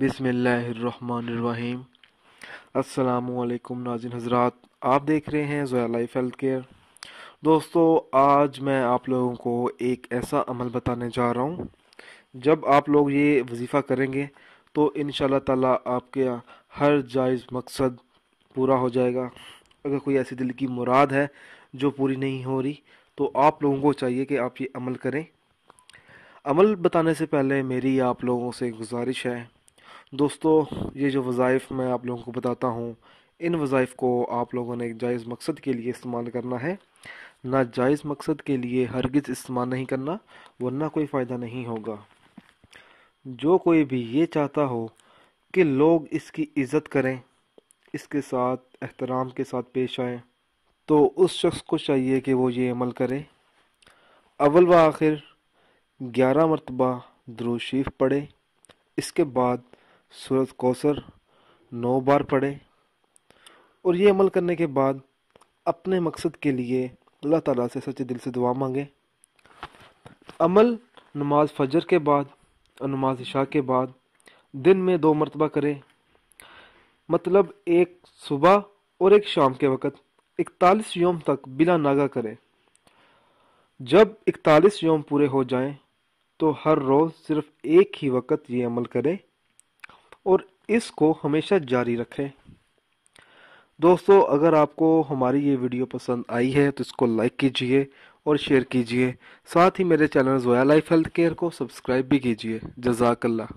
बिस्मिल्लाहिर्रहमानिर्रहीम अस्सलामुअलैकुम अल्लाम नाजिन हजरात आप देख रहे हैं ज़ोया लाइफ हेल्थ केयर दोस्तों आज मैं आप लोगों को एक ऐसा अमल बताने जा रहा हूँ जब आप लोग ये वजीफ़ा करेंगे तो इन ताला आपके हर जायज़ मकसद पूरा हो जाएगा अगर कोई ऐसी दिल की मुराद है जो पूरी नहीं हो रही तो आप लोगों को चाहिए कि आप ये अमल करें अमल बताने से पहले मेरी आप लोगों से गुजारिश है दोस्तों ये जो वज़ाइफ़ मैं आप लोगों को बताता हूँ इन वज़ाइफ़ को आप लोगों ने एक जायज़ मकसद के लिए इस्तेमाल करना है ना जायज़ मकसद के लिए हरगिज़ इस्तेमाल नहीं करना वरना कोई फ़ायदा नहीं होगा जो कोई भी ये चाहता हो कि लोग इसकी इज़्ज़त करें इसके साथ एहतराम के साथ पेश आए तो उस शख्स को चाहिए कि वो ये अमल करें अव्वल व आखिर ग्यारह मरतबा द्रोशीफ पढ़े इसके बाद सूरत कौसर नौ बार पढ़े और ये अमल करने के बाद अपने मकसद के लिए अल्लाह ताला से सच्चे दिल से दुआ मांगे अमल नमाज फजर के बाद और नमाज इशा के बाद दिन में दो मरतबा करें मतलब एक सुबह और एक शाम के वक़्त इकतालीस योम तक बिला नागा करें जब इकतालीस योम पूरे हो जाएं तो हर रोज़ सिर्फ एक ही वक्त ये अमल करें और इसको हमेशा जारी रखें दोस्तों अगर आपको हमारी ये वीडियो पसंद आई है तो इसको लाइक कीजिए और शेयर कीजिए साथ ही मेरे channel Zoya life health care को सब्सक्राइब भी कीजिए जजाकल्ला